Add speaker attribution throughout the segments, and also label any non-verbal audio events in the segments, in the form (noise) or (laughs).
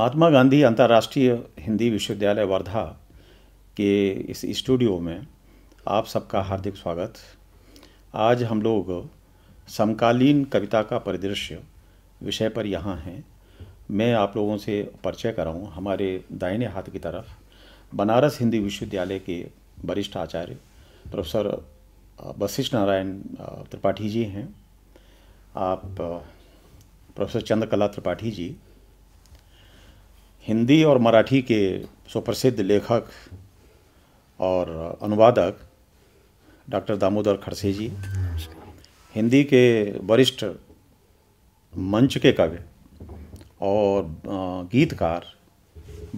Speaker 1: महात्मा गांधी अंतर्राष्ट्रीय हिंदी विश्वविद्यालय वर्धा के इस स्टूडियो में आप सबका हार्दिक स्वागत आज हम लोग समकालीन कविता का परिदृश्य विषय पर यहाँ हैं मैं आप लोगों से परिचय कराऊँ हमारे दाहिने हाथ की तरफ बनारस हिंदी विश्वविद्यालय के वरिष्ठ आचार्य प्रोफेसर वशिष्ठ नारायण त्रिपाठी जी हैं आप प्रोफेसर चंद्रकला त्रिपाठी जी हिंदी और मराठी के सुप्रसिद्ध लेखक और अनुवादक डॉक्टर दामोदर खड़से जी हिंदी के वरिष्ठ मंच के कवि और गीतकार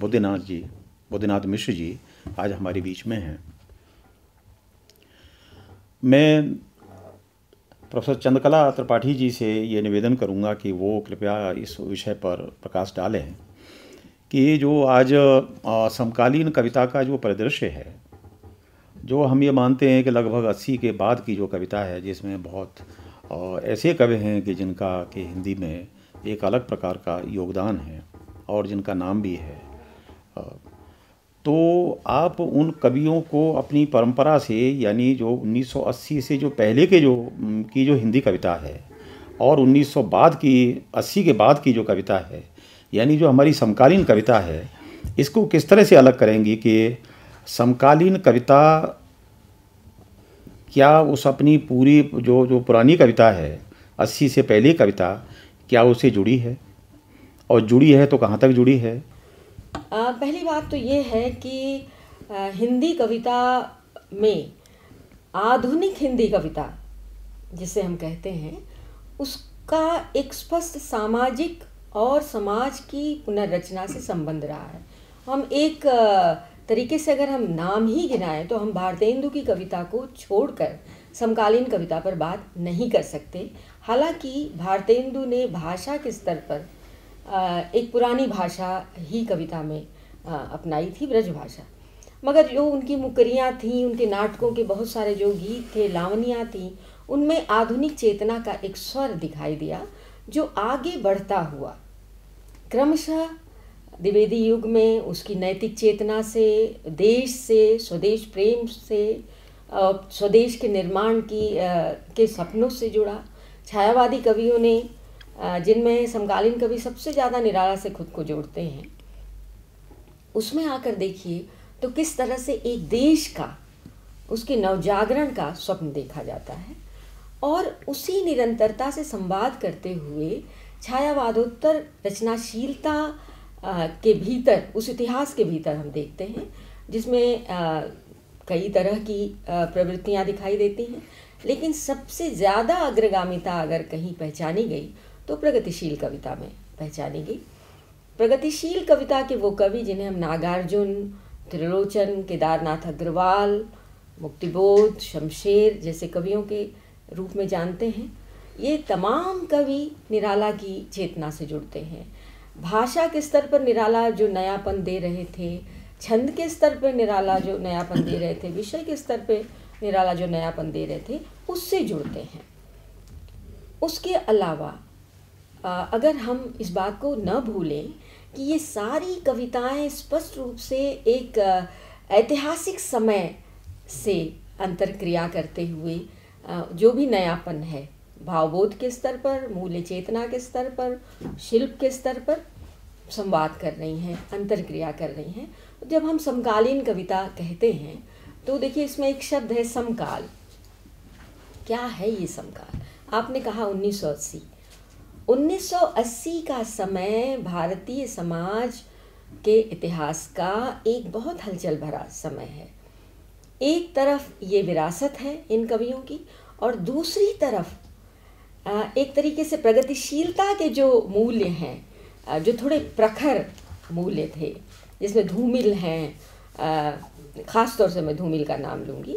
Speaker 1: बुद्धिनाथ जी बुद्धिनाथ मिश्र जी आज हमारे बीच में हैं मैं प्रोफेसर चंद्रकला त्रिपाठी जी से ये निवेदन करूंगा कि वो कृपया इस विषय पर प्रकाश डालें कि जो आज समकालीन कविता का जो परिदृश्य है जो हम ये मानते हैं कि लगभग अस्सी के बाद की जो कविता है जिसमें बहुत ऐसे कवि हैं कि जिनका कि हिंदी में एक अलग प्रकार का योगदान है और जिनका नाम भी है तो आप उन कवियों को अपनी परंपरा से यानी जो 1980 से जो पहले के जो की जो हिंदी कविता है और 1900 बाद की 80 के बाद की जो कविता है यानी जो हमारी समकालीन कविता है इसको किस तरह से अलग करेंगे कि समकालीन कविता क्या उस अपनी पूरी जो जो पुरानी कविता है अस्सी से पहले कविता क्या उससे जुड़ी है और जुड़ी है तो कहाँ तक जुड़ी है
Speaker 2: आ, पहली बात तो ये है कि आ, हिंदी कविता में आधुनिक हिंदी कविता जिसे हम कहते हैं उसका एक स्पष्ट सामाजिक और समाज की पुनर्रचना से संबंध रहा है हम एक तरीके से अगर हम नाम ही गिनाएं तो हम भारतेंदु की कविता को छोड़कर समकालीन कविता पर बात नहीं कर सकते हालांकि भारतेंदु ने भाषा के स्तर पर एक पुरानी भाषा ही कविता में अपनाई थी ब्रज भाषा मगर जो उनकी मुकरियाँ थीं उनके नाटकों के बहुत सारे जो गीत थे लावनियाँ थीं उनमें आधुनिक चेतना का एक स्वर दिखाई दिया जो आगे बढ़ता हुआ क्रमशः द्विवेदी युग में उसकी नैतिक चेतना से देश से स्वदेश प्रेम से स्वदेश के निर्माण की के सपनों से जुड़ा छायावादी कवियों ने जिनमें समकालीन कवि सबसे ज़्यादा निराला से खुद को जोड़ते हैं उसमें आकर देखिए तो किस तरह से एक देश का उसके नवजागरण का स्वप्न देखा जाता है और उसी निरंतरता से संवाद करते हुए छायावादोत्तर रचनाशीलता के भीतर उस इतिहास के भीतर हम देखते हैं जिसमें कई तरह की प्रवृत्तियां दिखाई देती हैं लेकिन सबसे ज़्यादा अग्रगामिता अगर कहीं पहचानी गई तो प्रगतिशील कविता में पहचानी गई प्रगतिशील कविता के वो कवि जिन्हें हम नागार्जुन त्रिलोचन केदारनाथ अग्रवाल मुक्तिबोध शमशेर जैसे कवियों के रूप में जानते हैं ये तमाम कवि निराला की चेतना से जुड़ते हैं भाषा के स्तर पर निराला जो नयापन दे रहे थे छंद के स्तर पर निराला जो नयापन दे रहे थे विषय के स्तर पर निराला जो नयापन दे रहे थे उससे जुड़ते हैं उसके अलावा अगर हम इस बात को न भूलें कि ये सारी कविताएं स्पष्ट रूप से एक ऐतिहासिक समय से अंतर क्रिया करते हुए जो भी नयापन है भावबोध के स्तर पर मूल्य चेतना के स्तर पर शिल्प के स्तर पर संवाद कर रही हैं अंतर क्रिया कर रही हैं जब हम समकालीन कविता कहते हैं तो देखिए इसमें एक शब्द है समकाल क्या है ये समकाल आपने कहा 1980 1980 का समय भारतीय समाज के इतिहास का एक बहुत हलचल भरा समय है एक तरफ ये विरासत है इन कवियों की और दूसरी तरफ एक तरीके से प्रगतिशीलता के जो मूल्य हैं जो थोड़े प्रखर मूल्य थे जिसमें धूमिल हैं ख़ास तौर से मैं धूमिल का नाम लूँगी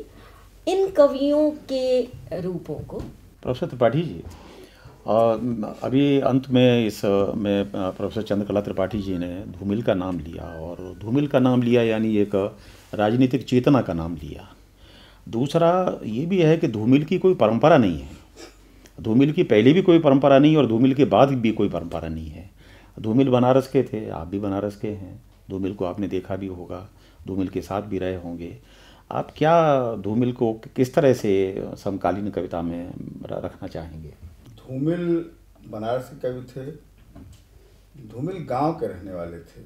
Speaker 2: इन कवियों के रूपों को
Speaker 1: प्रोफेसर त्रिपाठी जी अभी अंत में इस में प्रोफेसर चंद्रकला त्रिपाठी जी ने धूमिल का नाम लिया और धूमिल का नाम लिया यानी एक राजनीतिक चेतना का नाम लिया दूसरा ये भी है कि धूमिल की कोई परंपरा नहीं है धूमिल की पहले भी कोई परंपरा नहीं और धूमिल के बाद भी कोई परंपरा नहीं है धूमिल बनारस के थे आप भी बनारस के हैं धूमिल को आपने देखा भी होगा धूमिल के साथ भी रहे होंगे आप क्या धूमिल को किस तरह से समकालीन कविता में रखना चाहेंगे
Speaker 3: धूमिल बनारस के कवि थे धूमिल गांव के रहने वाले थे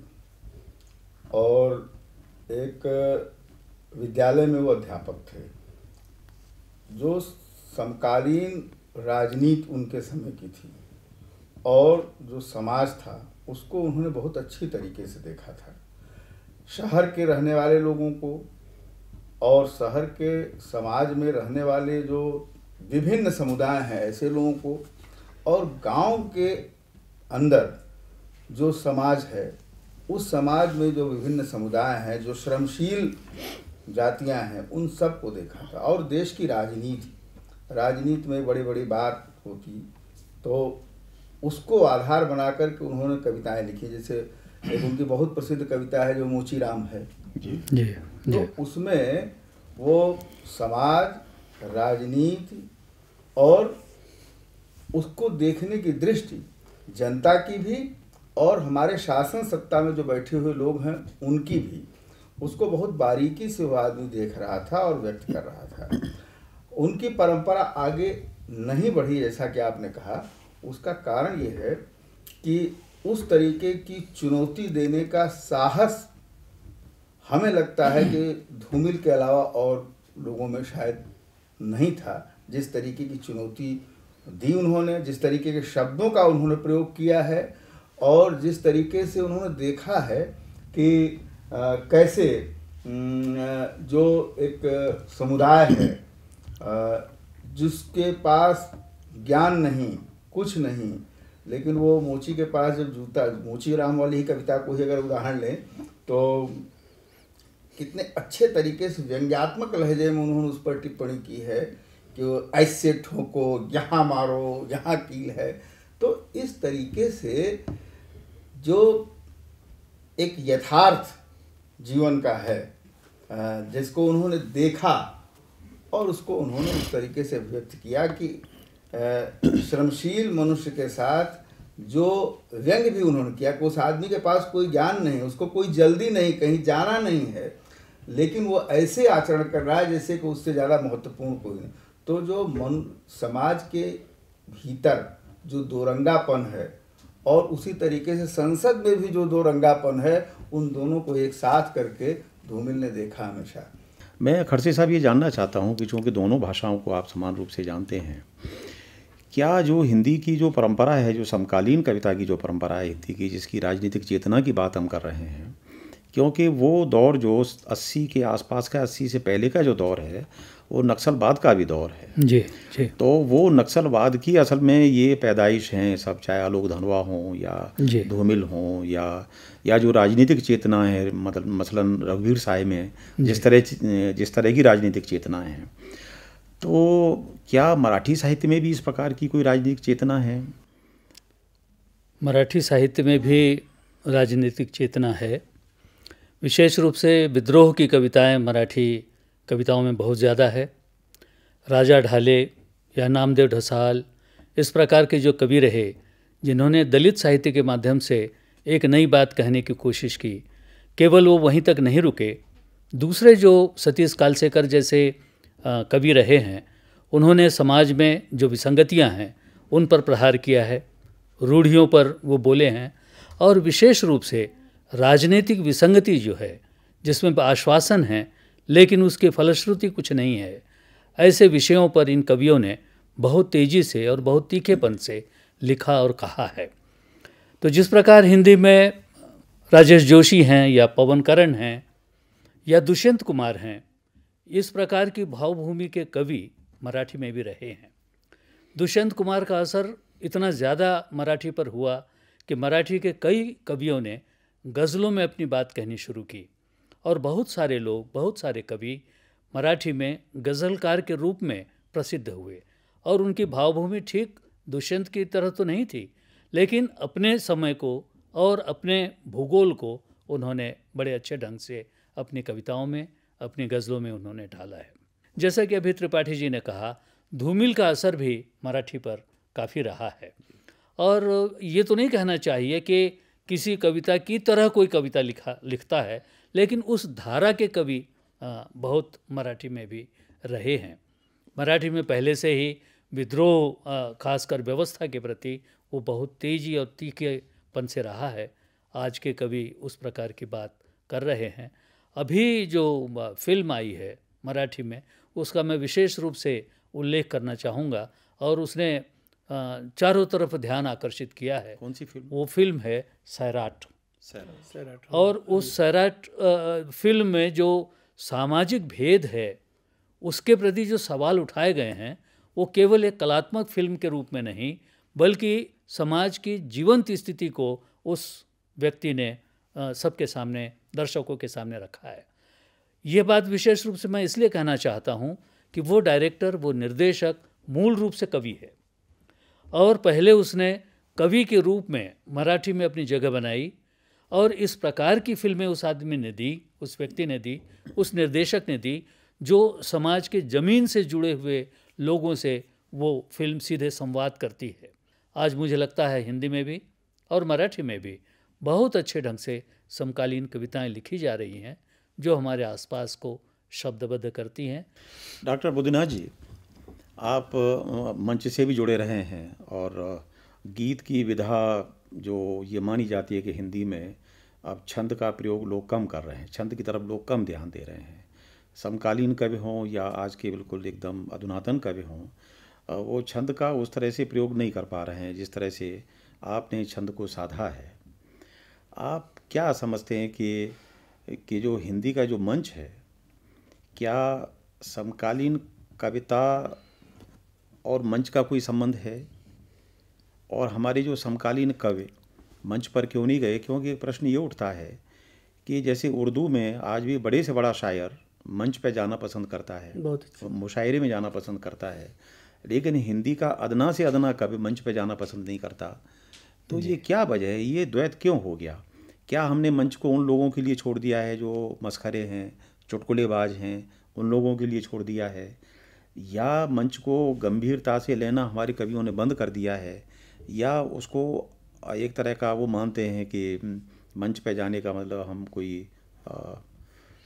Speaker 3: और एक विद्यालय में वो अध्यापक थे जो समकालीन राजनीति उनके समय की थी और जो समाज था उसको उन्होंने बहुत अच्छी तरीके से देखा था शहर के रहने वाले लोगों को और शहर के समाज में रहने वाले जो विभिन्न समुदाय हैं ऐसे लोगों को और गांव के अंदर जो समाज है उस समाज में जो विभिन्न समुदाय हैं जो श्रमशील जातियां हैं उन सब को देखा था और देश की राजनीति राजनीति में बड़ी बड़ी बात होती तो उसको आधार बना कर के उन्होंने कविताएं लिखी जैसे एक उनकी बहुत प्रसिद्ध कविता है जो मोची राम है जी जी तो उसमें वो समाज राजनीति और उसको देखने की दृष्टि जनता की भी और हमारे शासन सत्ता में जो बैठे हुए लोग हैं उनकी भी उसको बहुत बारीकी से वो आदमी देख रहा था और व्यक्त कर रहा था उनकी परंपरा आगे नहीं बढ़ी जैसा कि आपने कहा उसका कारण ये है कि उस तरीके की चुनौती देने का साहस हमें लगता है कि धूमिल के अलावा और लोगों में शायद नहीं था जिस तरीके की चुनौती दी उन्होंने जिस तरीके के शब्दों का उन्होंने प्रयोग किया है और जिस तरीके से उन्होंने देखा है कि आ, कैसे न, जो एक समुदाय है जिसके पास ज्ञान नहीं कुछ नहीं लेकिन वो मोची के पास जब जूता मोची राम वाली ही कविता को ही अगर उदाहरण लें तो कितने अच्छे तरीके से व्यंग्यात्मक लहजे में उन्होंने उस पर टिप्पणी की है कि ऐसे ठोको यहाँ मारो यहाँ कील है तो इस तरीके से जो एक यथार्थ जीवन का है जिसको उन्होंने देखा और उसको उन्होंने इस तरीके से व्यक्त किया कि श्रमशील मनुष्य के साथ जो व्यंग भी उन्होंने किया कि उस आदमी के पास कोई ज्ञान नहीं उसको कोई जल्दी नहीं कहीं जाना नहीं है लेकिन वो ऐसे आचरण कर रहा है जैसे कि उससे ज़्यादा महत्वपूर्ण कोई नहीं तो जो मन समाज के भीतर जो दोरंगापन है और उसी तरीके से संसद में भी जो दोरंगापन है उन दोनों को एक साथ करके धूमिल ने देखा हमेशा
Speaker 1: मैं खड़से साहब ये जानना चाहता हूँ कि चूँकि दोनों भाषाओं को आप समान रूप से जानते हैं क्या जो हिंदी की जो परंपरा है जो समकालीन कविता की जो परंपरा है हिंदी की जिसकी राजनीतिक चेतना की बात हम कर रहे हैं क्योंकि वो दौर जो 80 के आसपास का 80 से पहले का जो दौर है वो नक्सलवाद का भी दौर है जी जी तो वो नक्सलवाद की असल में ये पैदाइश हैं सब चाहे आलोक धनवा हों या धूमिल हों या या जो राजनीतिक चेतना है मतलब मसलन रघुवीर साय में जिस तरह जिस तरह की राजनीतिक चेतनाएँ हैं तो क्या मराठी साहित्य में भी इस
Speaker 4: प्रकार की कोई राजनीतिक चेतना है मराठी साहित्य में भी राजनीतिक चेतना है विशेष रूप से विद्रोह की कविताएं मराठी कविताओं में बहुत ज़्यादा है राजा ढाले या नामदेव ढसाल इस प्रकार के जो कवि रहे जिन्होंने दलित साहित्य के माध्यम से एक नई बात कहने की कोशिश की केवल वो वहीं तक नहीं रुके दूसरे जो सतीश कालसेकर जैसे कवि रहे हैं उन्होंने समाज में जो विसंगतियां हैं उन पर प्रहार किया है रूढ़ियों पर वो बोले हैं और विशेष रूप से राजनीतिक विसंगति जो है जिसमें आश्वासन है लेकिन उसकी फलश्रुति कुछ नहीं है ऐसे विषयों पर इन कवियों ने बहुत तेज़ी से और बहुत तीखेपन से लिखा और कहा है तो जिस प्रकार हिंदी में राजेश जोशी हैं या पवन करण हैं या दुष्यंत कुमार हैं इस प्रकार की भावभूमि के कवि मराठी में भी रहे हैं दुष्यंत कुमार का असर इतना ज़्यादा मराठी पर हुआ कि मराठी के कई कवियों ने गज़लों में अपनी बात कहनी शुरू की और बहुत सारे लोग बहुत सारे कवि मराठी में गज़लकार के रूप में प्रसिद्ध हुए और उनकी भावभूमि ठीक दुष्यंत की तरह तो नहीं थी लेकिन अपने समय को और अपने भूगोल को उन्होंने बड़े अच्छे ढंग से अपनी कविताओं में अपनी गज़लों में उन्होंने ढाला है जैसा कि अभी त्रिपाठी जी ने कहा धूमिल का असर भी मराठी पर काफ़ी रहा है और ये तो नहीं कहना चाहिए कि किसी कविता की तरह कोई कविता लिखा लिखता है लेकिन उस धारा के कवि बहुत मराठी में भी रहे हैं मराठी में पहले से ही विद्रोह खासकर व्यवस्था के प्रति वो बहुत तेजी और तीखेपन से रहा है आज के कवि उस प्रकार की बात कर रहे हैं अभी जो फिल्म आई है मराठी में उसका मैं विशेष रूप से उल्लेख करना चाहूँगा और उसने चारों तरफ ध्यान आकर्षित किया है कौन सी फिल्म वो फिल्म है सैराट
Speaker 1: हाँ।
Speaker 4: और उस सैराट फिल्म में जो सामाजिक भेद है उसके प्रति जो सवाल उठाए गए हैं वो केवल एक कलात्मक फिल्म के रूप में नहीं बल्कि समाज की जीवंत स्थिति को उस व्यक्ति ने सबके सामने दर्शकों के सामने रखा है ये बात विशेष रूप से मैं इसलिए कहना चाहता हूँ कि वो डायरेक्टर वो निर्देशक मूल रूप से कवि है और पहले उसने कवि के रूप में मराठी में अपनी जगह बनाई और इस प्रकार की फिल्में उस आदमी ने दी उस व्यक्ति ने दी उस निर्देशक ने दी जो समाज के ज़मीन से जुड़े हुए लोगों से वो फिल्म सीधे संवाद करती है आज मुझे लगता है हिंदी में भी और मराठी में भी बहुत अच्छे ढंग से समकालीन कविताएं लिखी जा रही हैं जो हमारे आसपास को शब्दबद्ध करती हैं
Speaker 1: डॉक्टर बुदिना जी आप मंच से भी जुड़े रहे हैं और गीत की विधा जो ये मानी जाती है कि हिंदी में अब छंद का प्रयोग लोग कम कर रहे हैं छंद की तरफ लोग कम ध्यान दे रहे हैं समकालीन कवि हों या आज के बिल्कुल एकदम अधुनातन कवि हों वो छंद का उस तरह से प्रयोग नहीं कर पा रहे हैं जिस तरह से आपने छंद को साधा है आप क्या समझते हैं कि कि जो हिंदी का जो मंच है क्या समकालीन कविता और मंच का कोई संबंध है और हमारे जो समकालीन कवि मंच पर क्यों नहीं गए क्योंकि प्रश्न ये उठता है कि जैसे उर्दू में आज भी बड़े से बड़ा शायर मंच पर जाना पसंद करता है बहुत अच्छा। मुशायरे में जाना पसंद करता है लेकिन हिंदी का अदना से अदना कवि मंच पर जाना पसंद नहीं करता तो ये क्या वजह है ये द्वैत क्यों हो गया क्या हमने मंच को उन लोगों के लिए छोड़ दिया है जो मस्खरे हैं चुटकुलेबाज हैं उन लोगों के लिए छोड़ दिया है या मंच को गंभीरता से लेना हमारे कवियों ने बंद कर दिया है या उसको एक तरह का वो मानते हैं कि हम्म, मंच पे जाने का मतलब हम कोई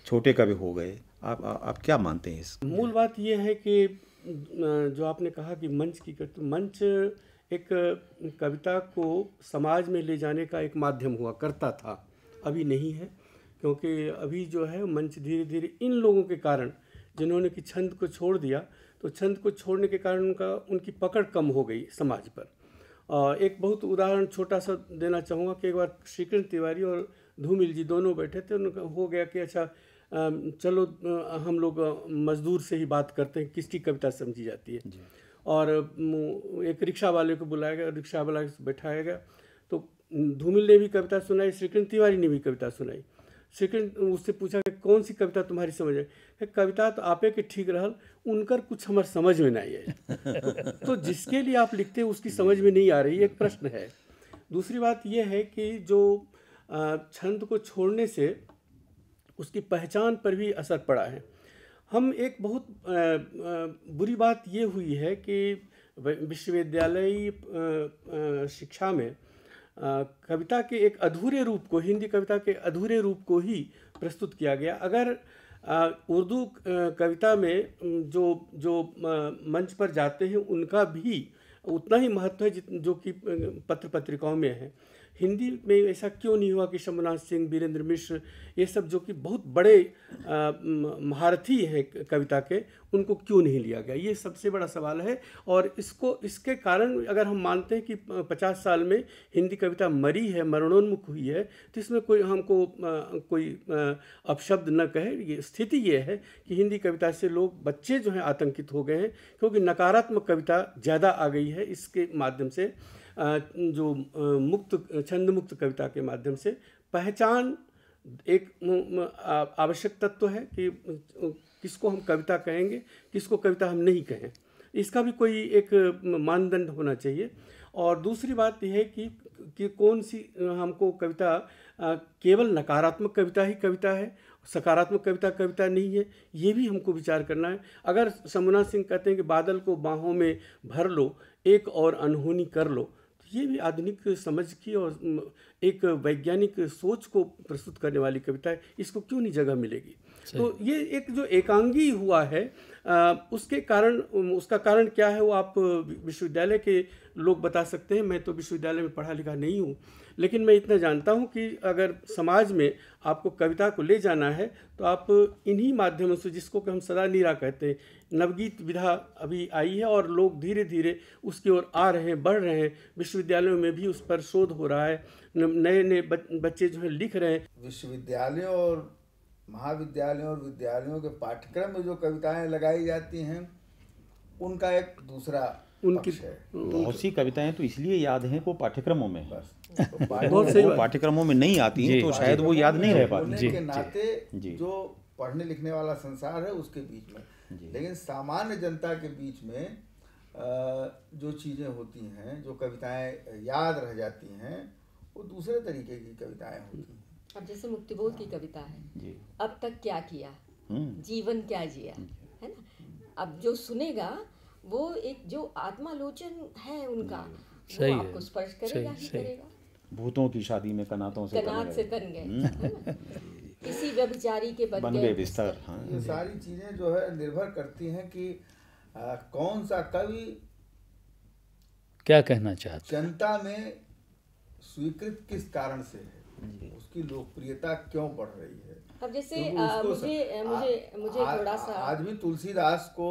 Speaker 1: छोटे कवि हो गए आप आ, आप क्या मानते हैं इस
Speaker 5: मूल बात ये है कि जो आपने कहा कि मंच की मंच एक कविता को समाज में ले जाने का एक माध्यम हुआ करता था अभी नहीं है क्योंकि अभी जो है मंच धीरे धीरे इन लोगों के कारण जिन्होंने कि छंद को छोड़ दिया तो छंद को छोड़ने के कारण उनका उनकी पकड़ कम हो गई समाज पर एक बहुत उदाहरण छोटा सा देना चाहूँगा कि एक बार श्रीकृष्ण तिवारी और धूमिल जी दोनों बैठे थे उनका हो गया कि अच्छा चलो हम लोग मजदूर से ही बात करते हैं किसकी कविता समझी जाती है और एक रिक्शा वाले को बुलाया गया रिक्शा वाला बैठाया गया तो धूमिल ने भी कविता सुनाई श्रीकृष्ण तिवारी ने भी कविता सुनाई श्रीकृष्ण उससे पूछा कौन सी कविता तुम्हारी समझ में कविता तो आपे के ठीक रहल उनकर कुछ हमारे समझ में नहीं आई (laughs) तो जिसके लिए आप लिखते हैं उसकी समझ में नहीं आ रही एक प्रश्न है दूसरी बात यह है कि जो छंद को छोड़ने से उसकी पहचान पर भी असर पड़ा है हम एक बहुत बुरी बात ये हुई है कि विश्वविद्यालय शिक्षा में कविता के एक अधूरे रूप को हिंदी कविता के अधूरे रूप को ही प्रस्तुत किया गया अगर उर्दू कविता में जो जो मंच पर जाते हैं उनका भी उतना ही महत्व है जित जो कि पत्र पत्रिकाओं में है हिंदी में ऐसा क्यों नहीं हुआ कि शंभुनाथ सिंह वीरेंद्र मिश्र ये सब जो कि बहुत बड़े महारथी हैं कविता के उनको क्यों नहीं लिया गया ये सबसे बड़ा सवाल है और इसको इसके कारण अगर हम मानते हैं कि पचास साल में हिंदी कविता मरी है मरणोन्मुख हुई है तो इसमें कोई हमको कोई अपशब्द न कहे ये स्थिति ये है कि हिंदी कविता से लोग बच्चे जो हैं आतंकित हो गए हैं क्योंकि नकारात्मक कविता ज़्यादा आ गई है इसके माध्यम से जो मुक्त छंद मुक्त कविता के माध्यम से पहचान एक आवश्यक तत्व तो है कि किसको हम कविता कहेंगे किसको कविता हम नहीं कहें इसका भी कोई एक मानदंड होना चाहिए और दूसरी बात यह है कि कि कौन सी हमको कविता केवल नकारात्मक कविता ही कविता है सकारात्मक कविता कविता नहीं है ये भी हमको विचार करना है अगर समुना सिंह कहते हैं कि बादल को बाहों में भर लो एक और अनहोनी कर लो ये भी आधुनिक समझ की और एक वैज्ञानिक सोच को प्रस्तुत करने वाली कविता है इसको क्यों नहीं जगह मिलेगी तो ये एक जो एकांगी हुआ है आ, उसके कारण उसका कारण क्या है वो आप विश्वविद्यालय के लोग बता सकते हैं मैं तो विश्वविद्यालय में पढ़ा लिखा नहीं हूँ लेकिन मैं इतना जानता हूँ कि अगर समाज में आपको कविता को ले जाना है तो आप इन्हीं माध्यमों से जिसको कि हम सदा नीरा कहते हैं नवगीत विधा अभी आई है और लोग धीरे धीरे उसकी ओर आ रहे हैं बढ़ रहे हैं विश्वविद्यालयों में भी उस पर शोध हो रहा है नए नए बच्चे
Speaker 3: जो है लिख रहे हैं विश्वविद्यालयों और महाविद्यालयों और विद्यालयों के पाठ्यक्रम में जो कविताएं लगाई जाती हैं उनका एक दूसरा उनकी
Speaker 1: बहुत सी कविताएं तो इसलिए याद हैं वो पाठ्यक्रमों में बहुत सही पाठ्यक्रमों में नहीं आती तो शायद वो याद नहीं रह पाती जी नाते
Speaker 3: जो पढ़ने लिखने वाला संसार है उसके बीच में लेकिन सामान्य जनता के बीच में जो चीज़ें होती हैं जो कविताएं याद रह जाती हैं वो दूसरे तरीके की कविताएं
Speaker 2: होती हैं अब जैसे मुक्तिबोध की कविता है अब तक क्या किया हम्म। जीवन क्या जिया है ना अब जो सुनेगा वो एक जो आत्मालोचन है उनका हम्म, सही वो आपको स्पर्श करेगा सही, ही करेगा
Speaker 1: भूतों की शादी में कनातों से कनात से तन गए
Speaker 2: किसी हम्म। व्यभिचारी के बन गए
Speaker 1: बिस्तर हाँ। ये
Speaker 3: सारी चीजें जो है निर्भर करती हैं कि आ, कौन सा कवि
Speaker 4: क्या कहना चाहते
Speaker 3: जनता में स्वीकृत किस कारण से है उसकी लोकप्रियता क्यों बढ़ रही है
Speaker 2: अब जैसे तो आ, मुझे मुझे मुझे थोड़ा सा आज
Speaker 3: भी तुलसीदास को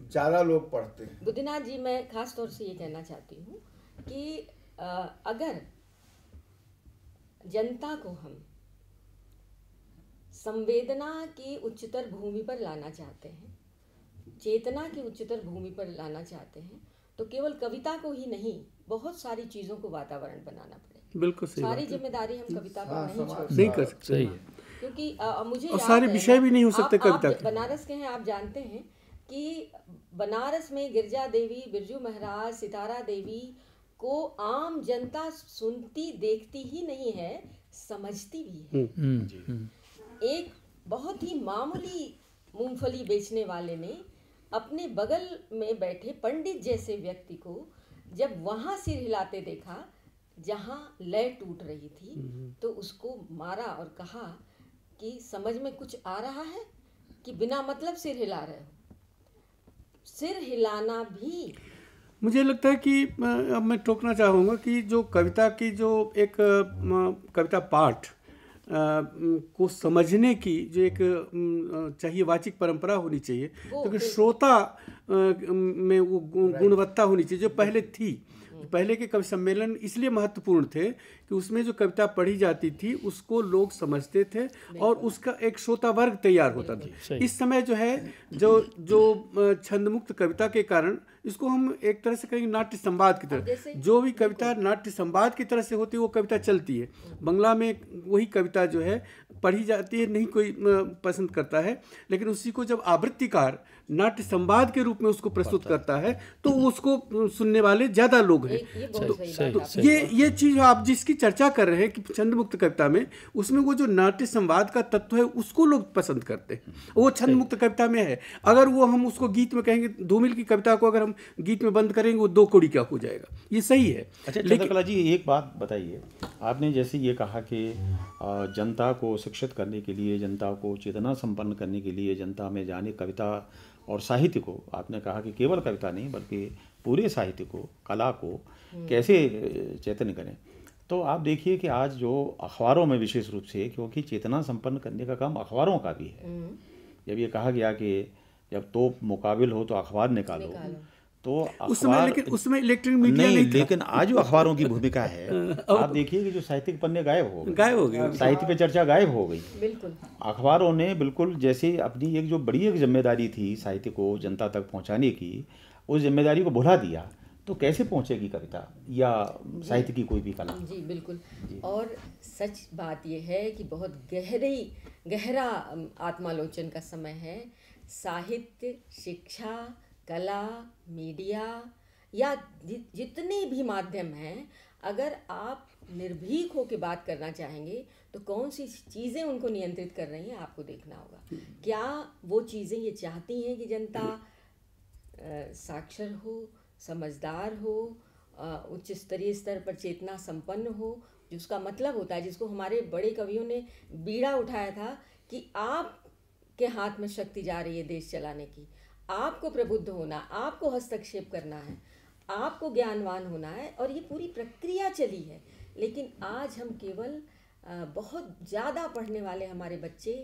Speaker 3: ज़्यादा लोग पढ़ते हैं
Speaker 2: बुद्धिनाथ जी मैं खास तौर से ये कहना चाहती हूँ कि अगर जनता को हम संवेदना की उच्चतर भूमि पर लाना चाहते हैं चेतना की उच्चतर भूमि पर लाना चाहते हैं तो केवल कविता को ही नहीं बहुत सारी चीज़ों को वातावरण बनाना पड़ेगा
Speaker 4: बिल्कुल सही सारी
Speaker 2: जिम्मेदारी हम कविता पर हाँ, नहीं नहीं कर सकते हाँ, क्योंकि आ, मुझे और सारे विषय भी नहीं हो सकते कविता बनारस के हैं आप जानते हैं कि बनारस में गिरजा देवी बिरजू महाराज सितारा देवी को आम जनता सुनती देखती ही नहीं है समझती भी
Speaker 4: है हम्म, हम्म, हम्म।
Speaker 2: एक बहुत ही मामूली मूंगफली बेचने वाले ने अपने बगल में बैठे पंडित जैसे व्यक्ति को जब वहाँ सिर हिलाते देखा जहाँ लय टूट रही थी तो उसको मारा और कहा कि समझ में कुछ आ रहा है कि बिना मतलब सिर हिला रहे हो सिर हिलाना भी
Speaker 5: मुझे लगता है कि अब मैं टोकना चाहूँगा कि जो कविता की जो एक कविता पाठ को समझने की जो एक चाहिए वाचिक परंपरा होनी चाहिए क्योंकि तो श्रोता में वो गुणवत्ता होनी चाहिए जो पहले थी हम्म। पहले के कवि सम्मेलन इसलिए महत्वपूर्ण थे कि उसमें जो कविता पढ़ी जाती थी उसको लोग समझते थे और उसका एक श्रोता वर्ग तैयार होता था इस समय जो है जो जो छंदमुक्त कविता के कारण इसको हम एक तरह से कहेंगे नाट्य संवाद की तरह जो भी कविता नाट्य संवाद की तरह से होती है वो कविता चलती है बंगला में वही कविता जो है पढ़ी जाती है नहीं कोई पसंद करता है लेकिन उसी को जब आवृत्तिकार नाट्य संवाद के रूप में उसको प्रस्तुत करता है तो उसको सुनने वाले ज्यादा लोग हैं तो, तो ये ये चीज आप जिसकी चर्चा कर रहे हैं कि छंद मुक्त कविता में उसमें वो जो नाट्य संवाद का तत्व है उसको लोग पसंद करते हैं वो छंद मुक्त कविता में है अगर वो हम उसको गीत में कहेंगे धूमिल की कविता को अगर हम गीत में बंद करेंगे वो दो कोड़ी क्या हो जाएगा ये सही
Speaker 1: है अच्छा जी एक बात बताइए आपने जैसे ये कहा कि जनता को शिक्षित करने के लिए जनता को चेतना संपन्न करने के लिए जनता में जाने कविता और साहित्य को आपने कहा कि केवल कविता नहीं बल्कि पूरे साहित्य को कला को हम्म। कैसे चैतन्य करें तो आप देखिए कि आज जो अखबारों में विशेष रूप से क्योंकि चेतना संपन्न करने का काम अखबारों का भी है हम्म। जब ये कहा गया कि जब तोप मुकाबिल हो तो अखबार निकालो, निकालो। तो उस समय लेकिन उस समय इलेक्ट्रॉनिक मीडिया नहीं, नहीं लेकिन आज जो अखबारों की भूमिका है (laughs) आप देखिए कि जो साहित्यिक पन्ने गायब हो गायब हो गए साहित्य पे चर्चा गायब हो गई बिल्कुल अखबारों ने बिल्कुल जैसे अपनी एक जो बड़ी एक जिम्मेदारी थी साहित्य को जनता तक पहुंचाने की उस जिम्मेदारी को भुला दिया तो कैसे पहुंचेगी कविता या साहित्य की कोई भी कला
Speaker 2: जी बिल्कुल जी। और सच बात यह है कि बहुत गहरी गहरा आत्मालोचन का समय है साहित्य शिक्षा कला मीडिया या जितने भी माध्यम हैं अगर आप निर्भीक होकर बात करना चाहेंगे तो कौन सी चीज़ें उनको नियंत्रित कर रही हैं आपको देखना होगा हम्म। क्या वो चीज़ें ये चाहती हैं कि जनता साक्षर हो समझदार हो उच्च स्तरीय स्तर पर चेतना संपन्न हो जिसका मतलब होता है जिसको हमारे बड़े कवियों ने बीड़ा उठाया था कि आप के हाथ में शक्ति जा रही है देश चलाने की आपको प्रबुद्ध होना आपको हस्तक्षेप करना है आपको ज्ञानवान होना है और ये पूरी प्रक्रिया चली है लेकिन आज हम केवल बहुत ज़्यादा पढ़ने वाले हमारे बच्चे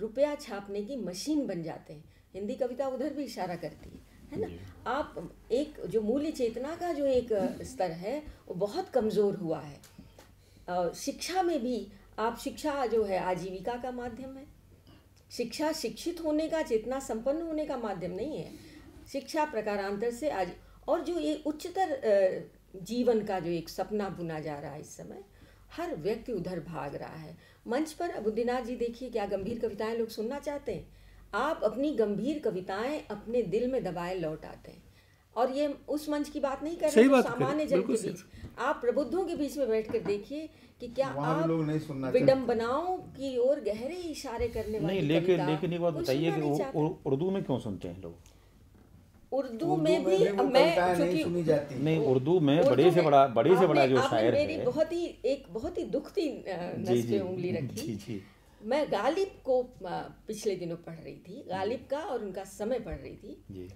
Speaker 2: रुपया छापने की मशीन बन जाते हैं हिंदी कविता उधर भी इशारा करती है है ना आप एक जो मूल्य चेतना का जो एक स्तर है वो बहुत कमज़ोर हुआ है शिक्षा में भी आप शिक्षा जो है आजीविका का माध्यम है शिक्षा शिक्षित होने का चेतना संपन्न होने का माध्यम नहीं है शिक्षा प्रकारांतर से आज और जो ये उच्चतर जीवन का जो एक सपना बुना जा रहा है इस समय हर व्यक्ति उधर भाग रहा है मंच पर बुद्धिनाथ जी देखिए क्या गंभीर कविताएं लोग सुनना चाहते हैं आप अपनी गंभीर कविताएं अपने दिल में दबाए लौट आते हैं और ये उस मंच की बात नहीं कर रहे तो सामान्य जन के बीच आप प्रबुद्धों के बीच में बैठ कर देखिए कि क्या आप लोग नहीं सुनना विडम्बनाओं की ओर गहरे इशारे करने वाले नहीं लेकिन लेकिन एक बात बताइए कि
Speaker 1: उर्दू में क्यों सुनते हैं लोग
Speaker 2: उर्दू में भी मैं चूंकि
Speaker 1: नहीं उर्दू में बड़े से बड़ा बड़े से बड़ा जो शायर मेरी बहुत
Speaker 2: ही एक बहुत ही दुखती नस पे उंगली रखी जी मैं गालिब को पिछले दिनों पढ़ रही थी गालिब का और उनका समय पढ़ रही थी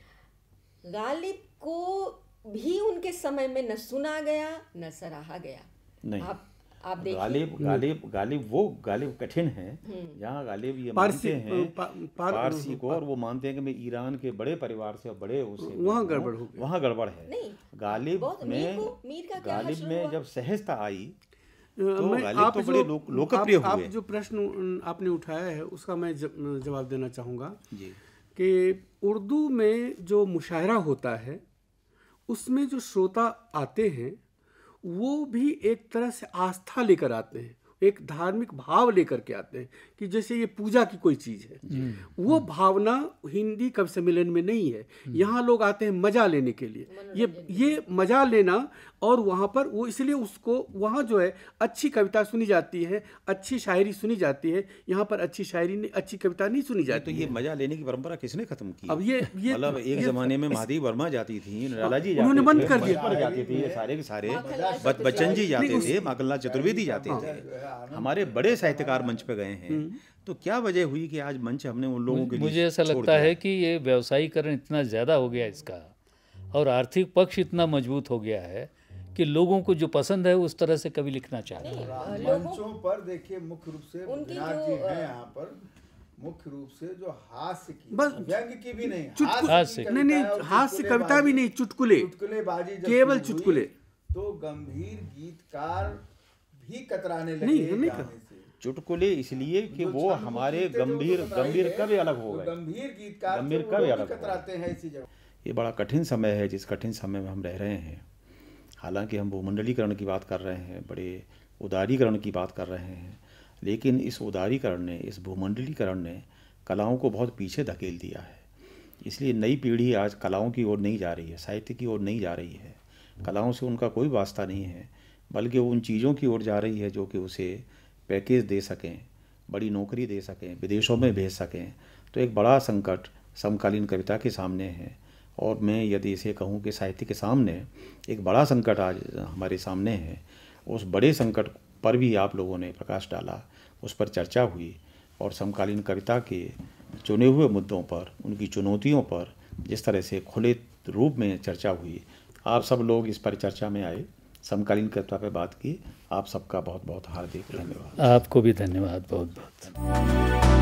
Speaker 2: गालिब को भी उनके समय में न सुना गया न सराहा गया नहीं आप आप गालिब हम्म। गालिब
Speaker 1: गालिब वो गालिब कठिन है जहाँ हम्म। गालिब ये मानते हैं पा, पार, पारसी हम्म, को और वो मानते हैं कि मैं ईरान के बड़े परिवार से और बड़े उसे वहाँ गड़बड़ हो वहाँ गड़बड़ है गालिब में गालिब में जब सहजता आई तो आप तो बड़े लोकप्रिय आप, आप
Speaker 5: जो प्रश्न आपने उठाया है उसका मैं जवाब देना चाहूँगा कि उर्दू में जो मुशायरा होता है उसमें जो श्रोता आते हैं वो भी एक तरह से आस्था लेकर आते हैं एक धार्मिक भाव लेकर के आते हैं कि जैसे ये पूजा की कोई चीज़ है वो भावना हिंदी कवि सम्मेलन में नहीं है हम्म। यहाँ लोग आते हैं मजा लेने के लिए ये ये मजा लेना और वहाँ पर वो इसलिए उसको वहाँ जो है अच्छी कविता सुनी जाती है अच्छी शायरी सुनी जाती है यहाँ पर अच्छी शायरी नहीं अच्छी कविता नहीं सुनी तो जाती तो ये मजा लेने की परंपरा किसने
Speaker 1: खत्म की अब ये ये मतलब एक जमाने में महादेव वर्मा जाती थी हाँ, उन्होंने बंद कर दिया जाती थी सारे के सारे बच्चन जी जाते थे माकलनाथ चतुर्वेदी हाँ। जाते थे हाँ, हमारे
Speaker 4: बड़े साहित्यकार मंच पे गए हैं
Speaker 1: हम्म। तो क्या वजह हुई कि आज मंच हमने उन लोगों के मुझे ऐसा लगता है
Speaker 4: कि ये व्यवसायीकरण इतना ज़्यादा हो गया इसका और आर्थिक पक्ष इतना मजबूत हो गया है कि लोगों को जो पसंद है उस तरह से कवि लिखना चाहते हैं
Speaker 3: हाँ, मंचों पर देखिए मुख्य रूप से हैं यहाँ पर मुख्य रूप से जो हास्य की बस व्यंग की भी नहीं हास्य नहीं नहीं हास्य कविता भी नहीं चुटकुले चुटकुले बाजी केवल चुटकुले तो गंभीर गीतकार भी कतराने लगे नहीं, चुटकुले इसलिए कि वो हमारे गंभीर गंभीर कवि अलग हो तो गए गंभीर गीतकार गंभीर तो कवि अलग कतराते हैं इसी जगह
Speaker 1: ये बड़ा कठिन समय है जिस कठिन समय में हम रह रहे हैं हालांकि हम भूमंडलीकरण की बात कर रहे हैं बड़े उदारीकरण की बात कर रहे हैं लेकिन इस उदारीकरण ने इस भूमंडलीकरण ने कलाओं को बहुत पीछे धकेल दिया है इसलिए नई पीढ़ी आज कलाओं की ओर नहीं जा रही है साहित्य की ओर नहीं जा रही है कलाओं से उनका कोई वास्ता नहीं है बल्कि वो उन चीज़ों की ओर जा रही है जो कि उसे पैकेज दे सकें बड़ी नौकरी दे सकें विदेशों में भेज सकें तो एक बड़ा संकट समकालीन कविता के सामने है और मैं यदि इसे कहूँ कि साहित्य के सामने एक बड़ा संकट आज हमारे सामने है उस बड़े संकट पर भी आप लोगों ने प्रकाश डाला उस पर चर्चा हुई और समकालीन कविता के चुने हुए मुद्दों पर उनकी चुनौतियों पर जिस तरह से खुले रूप में चर्चा हुई आप सब लोग इस परिचर्चा में आए समकालीन कविता पर बात की आप सबका बहुत बहुत हार्दिक धन्यवाद
Speaker 4: आपको भी धन्यवाद बहुत बहुत